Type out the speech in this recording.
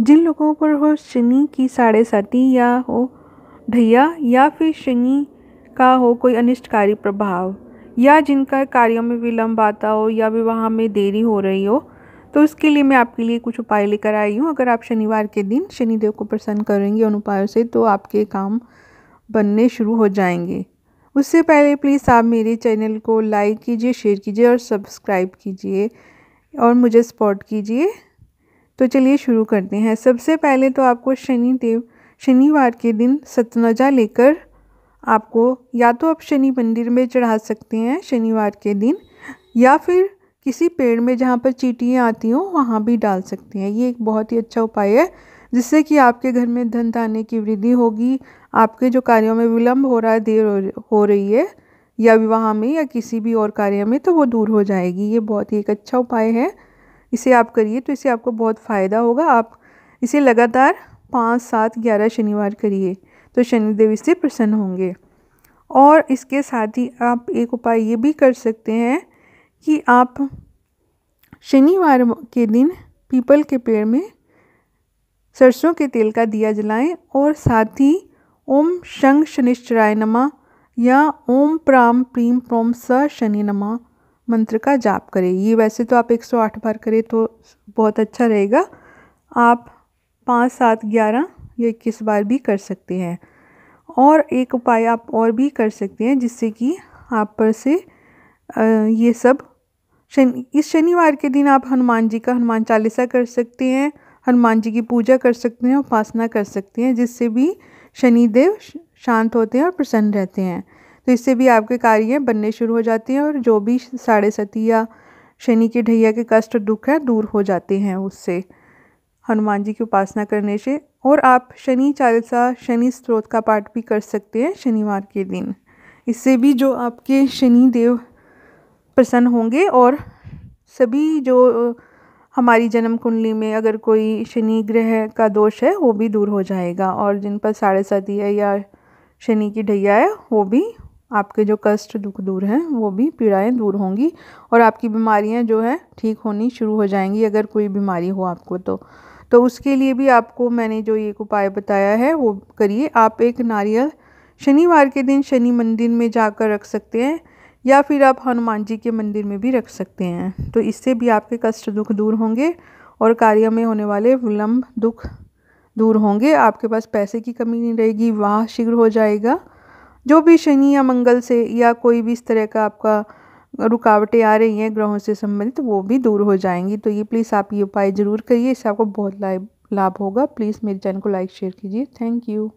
जिन लोगों पर हो शनि की साढ़े साती या हो ढैया या फिर शनि का हो कोई अनिष्टकारी प्रभाव या जिनका कार्यों में विलंब आता हो या विवाह में देरी हो रही हो तो उसके लिए मैं आपके लिए कुछ उपाय लेकर आई हूँ अगर आप शनिवार के दिन शनिदेव को प्रसन्न करेंगे उन उपायों से तो आपके काम बनने शुरू हो जाएंगे उससे पहले प्लीज़ आप मेरे चैनल को लाइक कीजिए शेयर कीजिए और सब्सक्राइब कीजिए और मुझे सपोर्ट कीजिए तो चलिए शुरू करते हैं सबसे पहले तो आपको शनिदेव शनिवार के दिन सतनजा लेकर आपको या तो आप शनि मंदिर में चढ़ा सकते हैं शनिवार के दिन या फिर किसी पेड़ में जहाँ पर चीटियाँ आती हों वहाँ भी डाल सकते हैं ये एक बहुत ही अच्छा उपाय है जिससे कि आपके घर में धन धाने की वृद्धि होगी आपके जो कार्यों में विलम्ब हो रहा है देर हो रही है या विवाह में या किसी भी और कार्य में तो वो दूर हो जाएगी ये बहुत ही एक अच्छा उपाय है इसे आप करिए तो इसे आपको बहुत फ़ायदा होगा आप इसे लगातार पाँच सात ग्यारह शनिवार करिए तो शनिदेव इससे प्रसन्न होंगे और इसके साथ ही आप एक उपाय ये भी कर सकते हैं कि आप शनिवार के दिन पीपल के पेड़ में सरसों के तेल का दिया जलाएं और साथ ही ओम शंख शनिश्चराय नमा या ओम प्राम प्रीम प्रोम स शनि नमा मंत्र का जाप करें ये वैसे तो आप 108 बार करें तो बहुत अच्छा रहेगा आप पाँच सात ग्यारह या इक्कीस बार भी कर सकते हैं और एक उपाय आप और भी कर सकते हैं जिससे कि आप पर से ये सब शनि इस शनिवार के दिन आप हनुमान जी का हनुमान चालीसा कर सकते हैं हनुमान जी की पूजा कर सकते हैं उपासना कर सकते हैं जिससे भी शनिदेव शांत होते हैं और प्रसन्न रहते हैं तो इससे भी आपके कार्य बनने शुरू हो जाते हैं और जो भी साढ़े सती या शनि के ढैया के कष्ट दुख हैं दूर हो जाते हैं उससे हनुमान जी की उपासना करने से और आप शनि चालीसा शनि स्त्रोत का पाठ भी कर सकते हैं शनिवार के दिन इससे भी जो आपके शनि देव प्रसन्न होंगे और सभी जो हमारी जन्म कुंडली में अगर कोई शनि ग्रह का दोष है वो भी दूर हो जाएगा और जिन पर साढ़े सती है या शनि की ढैया है वो भी आपके जो कष्ट दुख दूर हैं वो भी पीड़ाएं दूर होंगी और आपकी बीमारियां जो है ठीक होनी शुरू हो जाएंगी अगर कोई बीमारी हो आपको तो तो उसके लिए भी आपको मैंने जो एक उपाय बताया है वो करिए आप एक नारियल शनिवार के दिन शनि मंदिर में जाकर रख सकते हैं या फिर आप हनुमान जी के मंदिर में भी रख सकते हैं तो इससे भी आपके कष्ट दुख दूर होंगे और कार्य में होने वाले विलम्ब दुख दूर होंगे आपके पास पैसे की कमी नहीं रहेगी वाह शीघ्र हो जाएगा जो भी शनि या मंगल से या कोई भी इस तरह का आपका रुकावटें आ रही हैं ग्रहों से संबंधित वो भी दूर हो जाएंगी तो ये प्लीज़ आप ये उपाय ज़रूर करिए इससे आपको बहुत लाभ लाभ होगा प्लीज़ मेरे चैनल को लाइक शेयर कीजिए थैंक यू